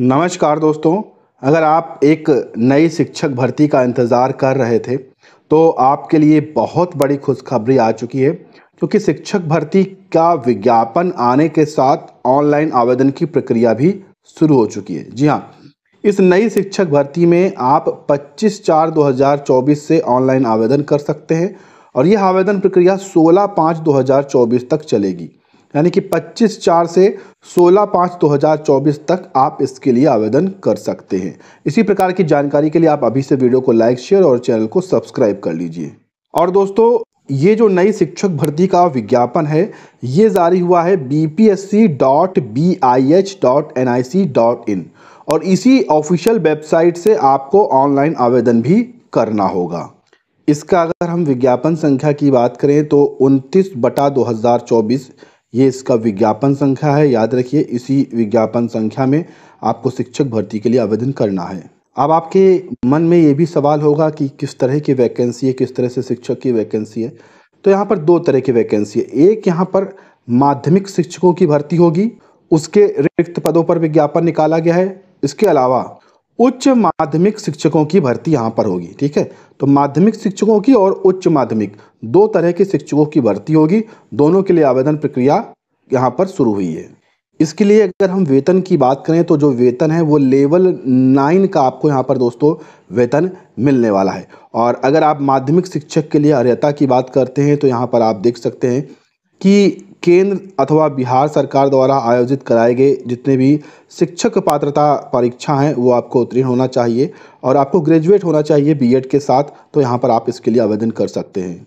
नमस्कार दोस्तों अगर आप एक नई शिक्षक भर्ती का इंतज़ार कर रहे थे तो आपके लिए बहुत बड़ी खुशखबरी आ चुकी है क्योंकि शिक्षक भर्ती का विज्ञापन आने के साथ ऑनलाइन आवेदन की प्रक्रिया भी शुरू हो चुकी है जी हाँ इस नई शिक्षक भर्ती में आप 25 चार 2024 से ऑनलाइन आवेदन कर सकते हैं और यह आवेदन प्रक्रिया 16 पाँच 2024 तक चलेगी यानी कि 25 चार से 16 पाँच 2024 तक आप इसके लिए आवेदन कर सकते हैं इसी प्रकार की जानकारी के लिए आप अभी से वीडियो को लाइक शेयर और चैनल को सब्सक्राइब कर लीजिए और दोस्तों ये जो नई शिक्षक भर्ती का विज्ञापन है ये जारी हुआ है B P S C dot B I H dot N I C dot in और इसी ऑफिशियल वेबसाइट से आपको ऑनलाइन आवेदन भी करना होगा इसका अगर हम विज्ञापन संख्या की बात करें तो उनतीस बटा दो हज़ार चौबीस ये इसका विज्ञापन संख्या है याद रखिए इसी विज्ञापन संख्या में आपको शिक्षक भर्ती के लिए आवेदन करना है अब आपके मन में ये भी सवाल होगा कि किस तरह की वैकेंसी है किस तरह से शिक्षक की वैकेंसी है तो यहाँ पर दो तरह की वैकेंसी है एक यहाँ पर माध्यमिक शिक्षकों की भर्ती होगी उसके रिक्त पदों पर विज्ञापन निकाला गया है इसके अलावा उच्च माध्यमिक शिक्षकों की भर्ती यहाँ पर होगी ठीक है तो माध्यमिक शिक्षकों की और उच्च माध्यमिक दो तरह के शिक्षकों की भर्ती होगी दोनों के लिए आवेदन प्रक्रिया यहाँ पर शुरू हुई है इसके लिए अगर हम वेतन की बात करें तो जो वेतन है वो लेवल नाइन का आपको यहाँ पर दोस्तों वेतन मिलने वाला है और अगर आप माध्यमिक शिक्षक के लिए अर्हता की बात करते हैं तो यहाँ पर आप देख सकते हैं कि केंद्र अथवा बिहार सरकार द्वारा आयोजित कराए गए जितने भी शिक्षक पात्रता परीक्षा हैं वो आपको उत्तीर्ण होना चाहिए और आपको ग्रेजुएट होना चाहिए बीएड के साथ तो यहाँ पर आप इसके लिए आवेदन कर सकते हैं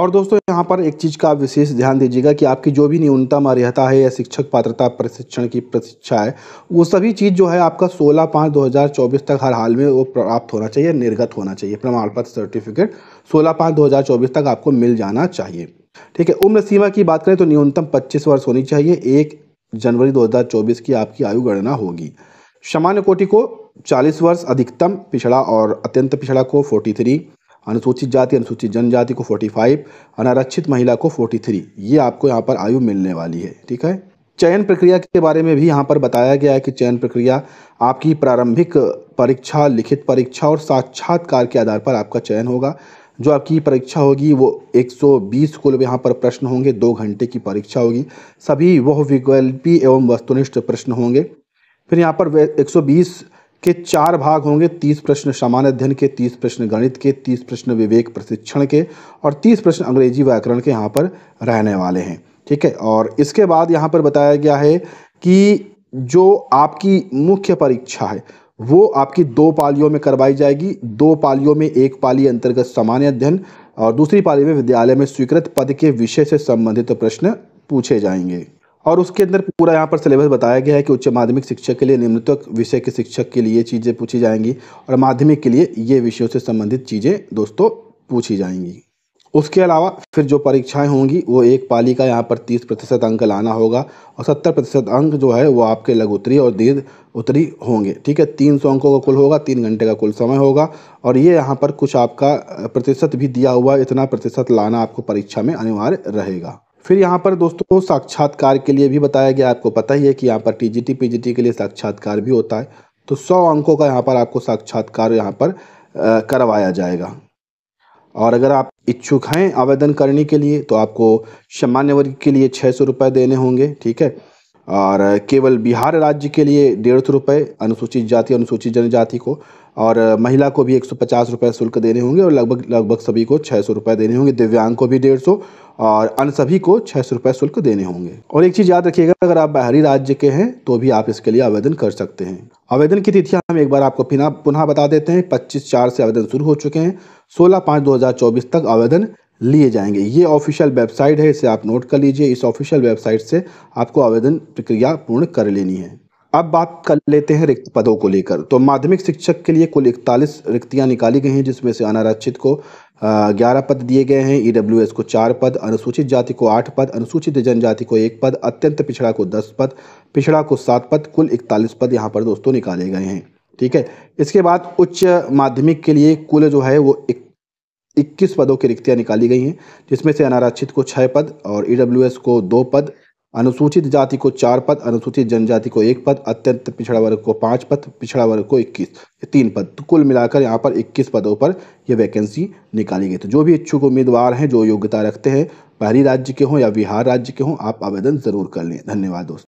और दोस्तों यहाँ पर एक चीज़ का आप विशेष ध्यान दीजिएगा कि आपकी जो भी न्यूनतम अर्हता है या शिक्षक पात्रता प्रशिक्षण की प्रशिक्षा है वो सभी चीज़ जो है आपका 16 पाँच 2024 तक हर हाल में वो प्राप्त होना चाहिए निर्गत होना चाहिए प्रमाण पत्र सर्टिफिकेट 16 पाँच 2024 तक आपको मिल जाना चाहिए ठीक है उम्र सीमा की बात करें तो न्यूनतम पच्चीस वर्ष होनी चाहिए एक जनवरी दो की आपकी आयु गणना होगी सामान्य कोटि को चालीस वर्ष अधिकतम पिछड़ा और अत्यंत पिछड़ा को फोर्टी अनुसूचित जाति अनुसूचित जनजाति को 45 अनारक्षित महिला को 43 ये आपको यहाँ पर आयु मिलने वाली है ठीक है चयन प्रक्रिया के बारे में भी यहाँ पर बताया गया है कि चयन प्रक्रिया आपकी प्रारंभिक परीक्षा लिखित परीक्षा और साक्षात्कार के आधार पर आपका चयन होगा जो आपकी परीक्षा होगी वो 120 कुल यहाँ पर प्रश्न होंगे दो घंटे की परीक्षा होगी सभी वह विकल्पी एवं वस्तुनिष्ठ प्रश्न होंगे फिर यहाँ पर 120 के चार भाग होंगे तीस प्रश्न सामान्य अध्ययन के तीस प्रश्न गणित के तीस प्रश्न विवेक प्रशिक्षण के और तीस प्रश्न अंग्रेजी व्याकरण के यहाँ पर रहने वाले हैं ठीक है और इसके बाद यहाँ पर बताया गया है कि जो आपकी मुख्य परीक्षा है वो आपकी दो पालियों में करवाई जाएगी दो पालियों में एक पाली अंतर्गत सामान्य अध्ययन और दूसरी पाली में विद्यालय में स्वीकृत पद के विषय से संबंधित प्रश्न पूछे जाएंगे और उसके अंदर पूरा यहाँ पर सिलेबस बताया गया है कि उच्च माध्यमिक शिक्षक के लिए निम्नतक विषय के शिक्षक के लिए चीज़ें पूछी जाएंगी और माध्यमिक के लिए ये विषयों से संबंधित चीज़ें दोस्तों पूछी जाएंगी उसके अलावा फिर जो परीक्षाएं होंगी वो एक पाली का यहाँ पर तीस प्रतिशत अंक लाना होगा और सत्तर प्रतिशत अंक जो है वो आपके लघु उत्तरी और दीर्घ उत्तरी होंगे ठीक है तीन सौ अंकों का कुल होगा तीन घंटे का कुल समय होगा और ये यहाँ पर कुछ आपका प्रतिशत भी दिया हुआ इतना प्रतिशत लाना आपको परीक्षा में अनिवार्य रहेगा फिर यहाँ पर दोस्तों साक्षात्कार के लिए भी बताया गया आपको पता ही है कि यहाँ पर टी जी के लिए साक्षात्कार भी होता है तो सौ अंकों का यहाँ पर आपको साक्षात्कार यहाँ पर करवाया जाएगा और अगर आप इच्छुक हैं आवेदन करने के लिए तो आपको सामान्य वर्ग के लिए छः सौ रुपये देने होंगे ठीक है और केवल बिहार राज्य के लिए डेढ़ सौ रुपये अनुसूचित जाति अनुसूचित जनजाति को और महिला को भी एक सौ पचास रुपये शुल्क देने होंगे और लगभग लगभग सभी को छः सौ देने होंगे दिव्यांग को भी डेढ़ सौ और अन्य सभी को छः सौ रुपये शुल्क देने होंगे और एक चीज़ याद रखिएगा अगर आप बाहरी राज्य के हैं तो भी आप इसके लिए आवेदन कर सकते हैं आवेदन की तिथियां हम एक बार आपको पुनः पुनः बता देते हैं पच्चीस चार से आवेदन शुरू हो चुके हैं सोलह पाँच दो हज़ार चौबीस तक आवेदन लिए जाएंगे ये ऑफिशियल वेबसाइट है इसे आप नोट कर लीजिए इस ऑफिशियल वेबसाइट से आपको आवेदन प्रक्रिया पूर्ण कर लेनी है अब बात कर लेते हैं रिक्त पदों को लेकर तो माध्यमिक शिक्षक के लिए कुल इकतालीस रिक्तियां निकाली गई हैं जिसमें से अनारक्षित को ग्यारह पद दिए गए हैं ईडब्ल्यूएस e को चार पद अनुसूचित जाति को आठ पद अनुसूचित जनजाति को एक पद अत्यंत पिछड़ा को दस पद पिछड़ा को सात पद कुल इकतालीस पद यहाँ पर दोस्तों निकाले गए हैं ठीक है इसके बाद उच्च माध्यमिक के लिए कुल जो है वो इक्कीस पदों की रिक्तियाँ निकाली गई हैं जिसमें से अनारक्षित को छः पद और ई e को दो पद अनुसूचित जाति को चार पद अनुसूचित जनजाति को एक पद अत्यंत पिछड़ा वर्ग को पाँच पद पिछड़ा वर्ग को इक्कीस तीन पद तो कुल मिलाकर यहाँ पर इक्कीस पदों पर यह वैकेंसी निकाली गई तो जो भी इच्छुक उम्मीदवार हैं जो योग्यता रखते हैं बाहरी राज्य के हों या बिहार राज्य के हों आप आवेदन ज़रूर कर लें धन्यवाद दोस्तों